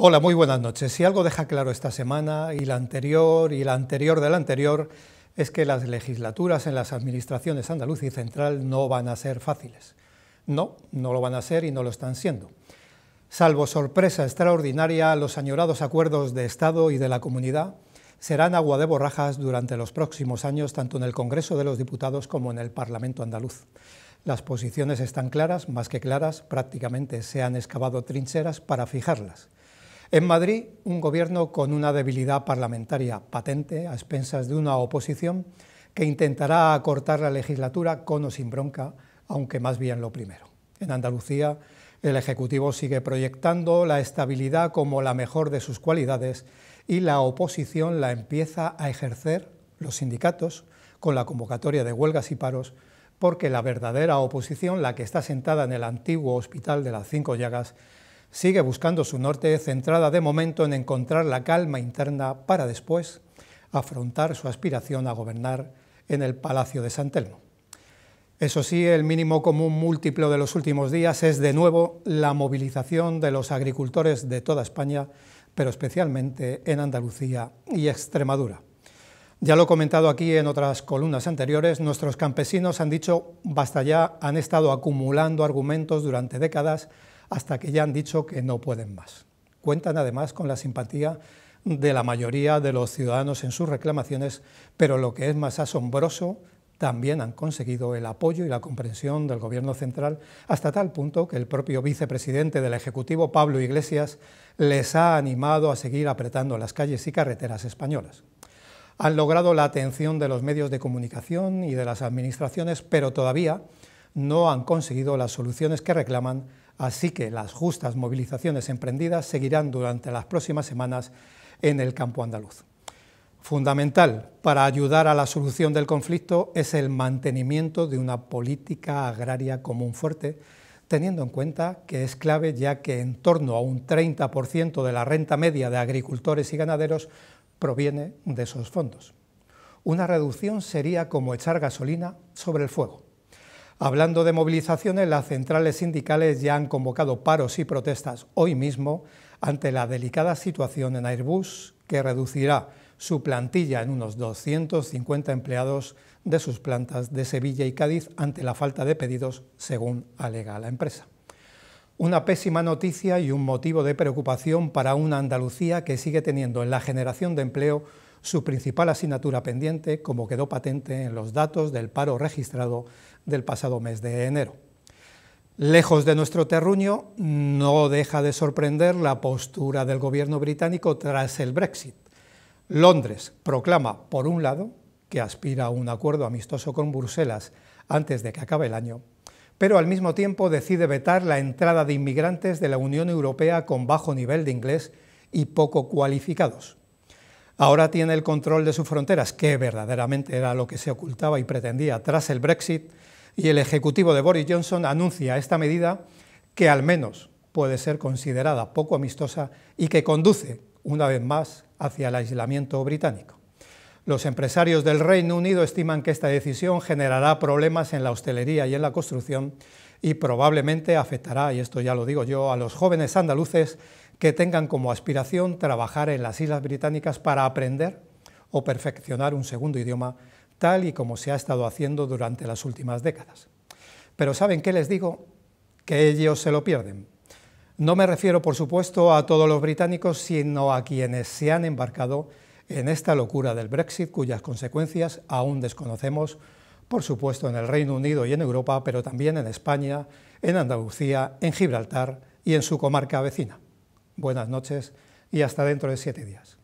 Hola, muy buenas noches. Si algo deja claro esta semana y la anterior y la anterior de la anterior es que las legislaturas en las administraciones andaluz y central no van a ser fáciles. No, no lo van a ser y no lo están siendo. Salvo sorpresa extraordinaria, los añorados acuerdos de Estado y de la comunidad serán agua de borrajas durante los próximos años tanto en el Congreso de los Diputados como en el Parlamento andaluz. Las posiciones están claras, más que claras, prácticamente se han excavado trincheras para fijarlas. En Madrid, un gobierno con una debilidad parlamentaria patente a expensas de una oposición que intentará acortar la legislatura con o sin bronca, aunque más bien lo primero. En Andalucía, el Ejecutivo sigue proyectando la estabilidad como la mejor de sus cualidades y la oposición la empieza a ejercer los sindicatos con la convocatoria de huelgas y paros porque la verdadera oposición, la que está sentada en el antiguo Hospital de las Cinco Llagas, Sigue buscando su norte centrada de momento en encontrar la calma interna para después afrontar su aspiración a gobernar en el Palacio de San Telmo. Eso sí, el mínimo común múltiplo de los últimos días es de nuevo la movilización de los agricultores de toda España, pero especialmente en Andalucía y Extremadura. Ya lo he comentado aquí en otras columnas anteriores, nuestros campesinos han dicho basta ya, han estado acumulando argumentos durante décadas hasta que ya han dicho que no pueden más. Cuentan además con la simpatía de la mayoría de los ciudadanos en sus reclamaciones, pero lo que es más asombroso, también han conseguido el apoyo y la comprensión del Gobierno central, hasta tal punto que el propio vicepresidente del Ejecutivo, Pablo Iglesias, les ha animado a seguir apretando las calles y carreteras españolas. Han logrado la atención de los medios de comunicación y de las administraciones, pero todavía no han conseguido las soluciones que reclaman así que las justas movilizaciones emprendidas seguirán durante las próximas semanas en el campo andaluz. Fundamental para ayudar a la solución del conflicto es el mantenimiento de una política agraria común fuerte, teniendo en cuenta que es clave ya que en torno a un 30% de la renta media de agricultores y ganaderos proviene de esos fondos. Una reducción sería como echar gasolina sobre el fuego. Hablando de movilizaciones, las centrales sindicales ya han convocado paros y protestas hoy mismo ante la delicada situación en Airbus, que reducirá su plantilla en unos 250 empleados de sus plantas de Sevilla y Cádiz ante la falta de pedidos, según alega la empresa. Una pésima noticia y un motivo de preocupación para una Andalucía que sigue teniendo en la generación de empleo su principal asignatura pendiente, como quedó patente en los datos del paro registrado del pasado mes de enero. Lejos de nuestro terruño, no deja de sorprender la postura del gobierno británico tras el Brexit. Londres proclama, por un lado, que aspira a un acuerdo amistoso con Bruselas antes de que acabe el año, pero al mismo tiempo decide vetar la entrada de inmigrantes de la Unión Europea con bajo nivel de inglés y poco cualificados ahora tiene el control de sus fronteras, que verdaderamente era lo que se ocultaba y pretendía tras el Brexit, y el Ejecutivo de Boris Johnson anuncia esta medida que al menos puede ser considerada poco amistosa y que conduce, una vez más, hacia el aislamiento británico. Los empresarios del Reino Unido estiman que esta decisión generará problemas en la hostelería y en la construcción, y probablemente afectará, y esto ya lo digo yo, a los jóvenes andaluces que tengan como aspiración trabajar en las Islas Británicas para aprender o perfeccionar un segundo idioma, tal y como se ha estado haciendo durante las últimas décadas. Pero ¿saben qué les digo? Que ellos se lo pierden. No me refiero, por supuesto, a todos los británicos, sino a quienes se han embarcado en esta locura del Brexit, cuyas consecuencias aún desconocemos por supuesto en el Reino Unido y en Europa, pero también en España, en Andalucía, en Gibraltar y en su comarca vecina. Buenas noches y hasta dentro de siete días.